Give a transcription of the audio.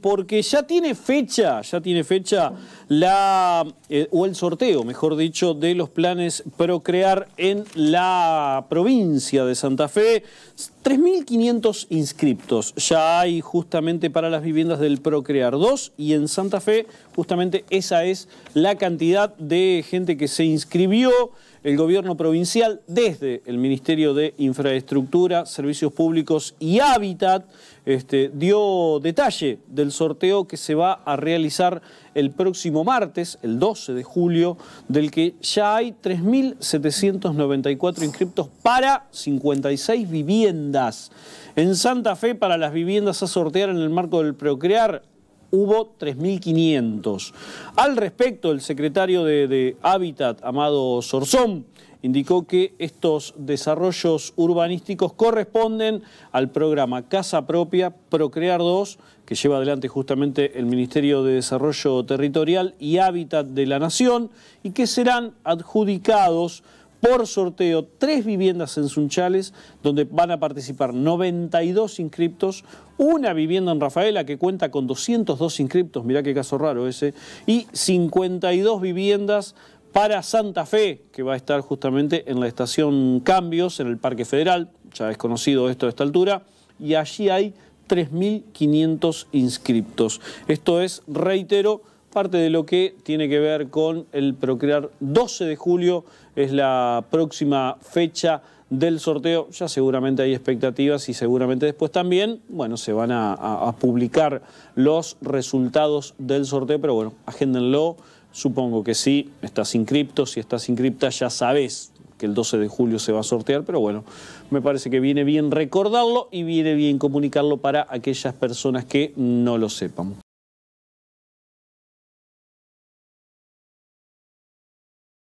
Porque ya tiene fecha, ya tiene fecha la, eh, o el sorteo, mejor dicho, de los planes Procrear en la provincia de Santa Fe. 3.500 inscriptos ya hay justamente para las viviendas del Procrear 2 y en Santa Fe justamente esa es la cantidad de gente que se inscribió. El gobierno provincial desde el Ministerio de Infraestructura, Servicios Públicos y Hábitat este, dio detalle del sorteo que se va a realizar el próximo martes, el 12 de julio, del que ya hay 3.794 inscriptos para 56 viviendas en Santa Fe, para las viviendas a sortear en el marco del Procrear, hubo 3.500. Al respecto, el secretario de, Hábitat, Amado Sorzón, indicó que estos desarrollos urbanísticos corresponden al programa Casa Propia Procrear 2, que lleva adelante justamente el Ministerio de Desarrollo Territorial y Hábitat de la Nación, y que serán adjudicados por sorteo tres viviendas en Sunchales, donde van a participar 92 inscriptos, una vivienda en Rafaela que cuenta con 202 inscriptos, mirá qué caso raro ese, y 52 viviendas para Santa Fe, que va a estar justamente en la estación Cambios, en el Parque Federal, ya es conocido esto a esta altura, y allí hay 3.500 inscriptos. Esto es, reitero, parte de lo que tiene que ver con el Procrear 12 de julio, es la próxima fecha del sorteo, ya seguramente hay expectativas y seguramente después también, bueno, se van a, publicar los resultados del sorteo, pero bueno, agéndenlo, supongo que sí, estás inscripto, si estás inscripta ya sabes que el 12 de julio se va a sortear, pero bueno, me parece que viene bien recordarlo y viene bien comunicarlo para aquellas personas que no lo sepan.